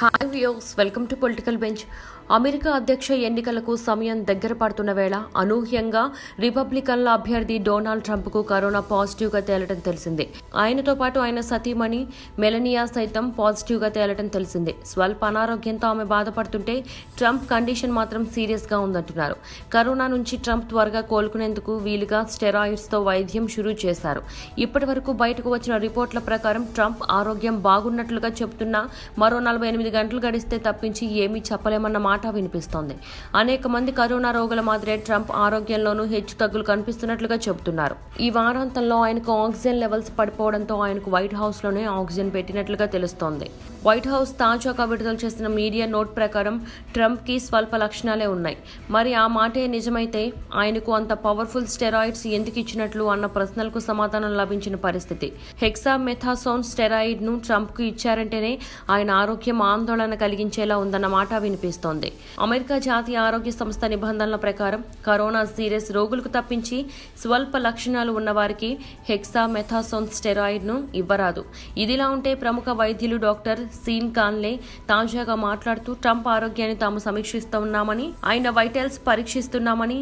hi views welcome to political bench America అధ్యక్ష ఎన్నికలకు సమయం దగ్గర పడుతున్న వేళ అనూహ్యంగా రిపబ్లికన్ల అభ్యర్థి డొనాల్డ్ ట్రంప్కు కరోనా పాజిటివ్గా తేలటం తెలిసిందే ఆయనతో పాటు ఆయన సతీమణి మెలనియా సైతం పాజిటివ్గా తేలటం తెలిసిందే స్వల్ప అనారోగ్యంతో ఆమె బాధపడుతుంటే ట్రంప్ కండిషన్ మాత్రం సీరియస్గా ఉందంటున్నారు కరోనా నుంచి ట్రంప్ త్వరగా కోలుకునేందుకు వీలుగా స్టెరాయిడ్స్తో వైద్యం షురూ చేశారు ఇప్పటి వరకు బయటకు వచ్చిన రిపోర్ట్ల ప్రకారం ట్రంప్ ఆరోగ్యం బాగున్నట్లుగా చెబుతున్న మరో నలభై ఎనిమిది ఎనిమిది గంటలు గడిస్తే తప్పించి ఏమీ చెప్పలేమన్న మాట వినిపిస్తోంది అనేక మంది కరోనా రోగుల మాదిరే ట్రంప్ ఆరోగ్యంలోనూ హెచ్చు తగ్గులు కనిపిస్తున్నట్లుగా చెబుతున్నారు ఈ వారాంతంలో ఆయనకు ఆక్సిజన్ లెవెల్స్ పడిపోవడంతో ఆయనకు వైట్ హౌస్లోనే ఆక్సిజన్ పెట్టినట్లుగా తెలుస్తోంది వైట్ హౌస్ తాజాగా విడుదల చేసిన మీడియా నోట్ ప్రకారం ట్రంప్కి స్వల్ప లక్షణాలే ఉన్నాయి మరి ఆ మాటే నిజమైతే ఆయనకు అంత పవర్ఫుల్ స్టెరాయిడ్స్ ఎందుకు ఇచ్చినట్లు అన్న ప్రశ్నలకు సమాధానం లభించిన పరిస్థితి హెక్సా ను ట్రంప్ కు ఇచ్చారంటేనే ఆయన ఆరోగ్యం ఆందోళన కలిగించేలా ఉందన్నమాట వినిపిస్తోంది అమెరికా జాతీయ ఆరోగ్య సంస్థ నిబంధనల ప్రకారం కరోనా సీరియస్ రోగులకు తప్పించి స్వల్ప లక్షణాలు ఉన్నవారికి హెక్సామెథాసోన్ స్టెరాయిడ్ను ఇవ్వరాదు ఇదిలా ఉంటే ప్రముఖ వైద్యులు డాక్టర్ సీన్ కాన్లే తాజాగా మాట్లాడుతూ ట్రంప్ ఆరోగ్యాన్ని తాము సమీక్షిస్తున్నామని ఆయన వైటల్స్ పరీక్షిస్తున్నామని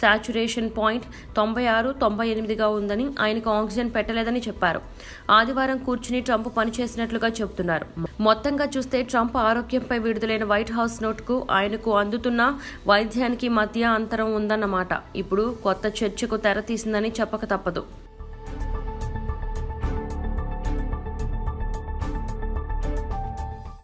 శాచురేషన్ పాయింట్ తొంభై ఆరు తొంభై ఎనిమిదిగా ఉందని ఆయనకు ఆక్సిజన్ పెట్టలేదని చెప్పారు ఆదివారం కూర్చుని ట్రంప్ పనిచేసినట్లుగా చెబుతున్నారు మొత్తంగా చూస్తే ట్రంప్ ఆరోగ్యంపై విడుదలైన వైట్ హౌస్ నోట్కు ఆయనకు అందుతున్న వైద్యానికి మధ్య అంతరం ఉందన్నమాట ఇప్పుడు కొత్త చర్చకు తీసిందని చెప్పక తప్పదు